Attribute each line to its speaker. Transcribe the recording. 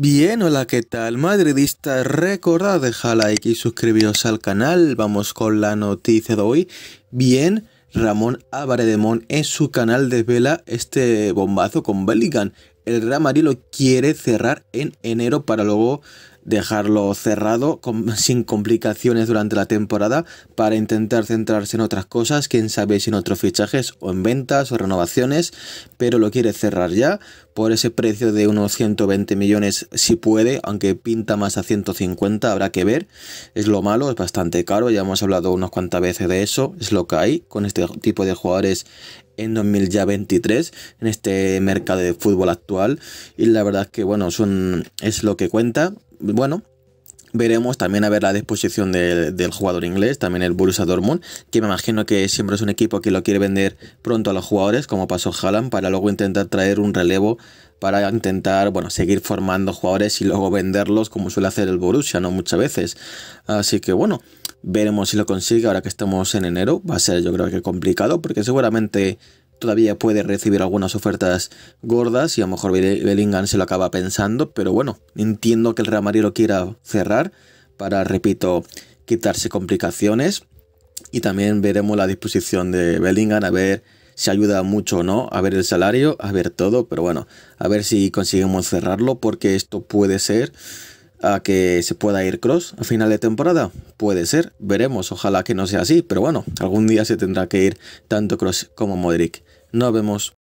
Speaker 1: Bien, hola, ¿qué tal? Madridista, recordad dejar like y suscribiros al canal. Vamos con la noticia de hoy. Bien, Ramón Álvarez de en su canal desvela este bombazo con Belligan. El Real Madrid lo quiere cerrar en enero para luego dejarlo cerrado sin complicaciones durante la temporada para intentar centrarse en otras cosas, quién sabe si en otros fichajes o en ventas o renovaciones, pero lo quiere cerrar ya por ese precio de unos 120 millones si puede, aunque pinta más a 150, habrá que ver, es lo malo, es bastante caro, ya hemos hablado unas cuantas veces de eso, es lo que hay con este tipo de jugadores en 2023 en este mercado de fútbol actual y la verdad es que bueno son es lo que cuenta bueno Veremos también a ver la disposición del jugador inglés, también el Borussia Dortmund, que me imagino que siempre es un equipo que lo quiere vender pronto a los jugadores, como pasó Haaland, para luego intentar traer un relevo para intentar, bueno, seguir formando jugadores y luego venderlos como suele hacer el Borussia, ¿no? Muchas veces. Así que bueno, Veremos si lo consigue ahora que estamos en enero. Va a ser yo creo que complicado porque seguramente todavía puede recibir algunas ofertas gordas y a lo mejor Bellingham se lo acaba pensando. Pero bueno, entiendo que el Real Madrid lo quiera cerrar para, repito, quitarse complicaciones. Y también veremos la disposición de Bellingham a ver si ayuda mucho o no, a ver el salario, a ver todo. Pero bueno, a ver si conseguimos cerrarlo porque esto puede ser a que se pueda ir Cross a final de temporada? Puede ser, veremos, ojalá que no sea así, pero bueno, algún día se tendrá que ir tanto Cross como Modric. no vemos.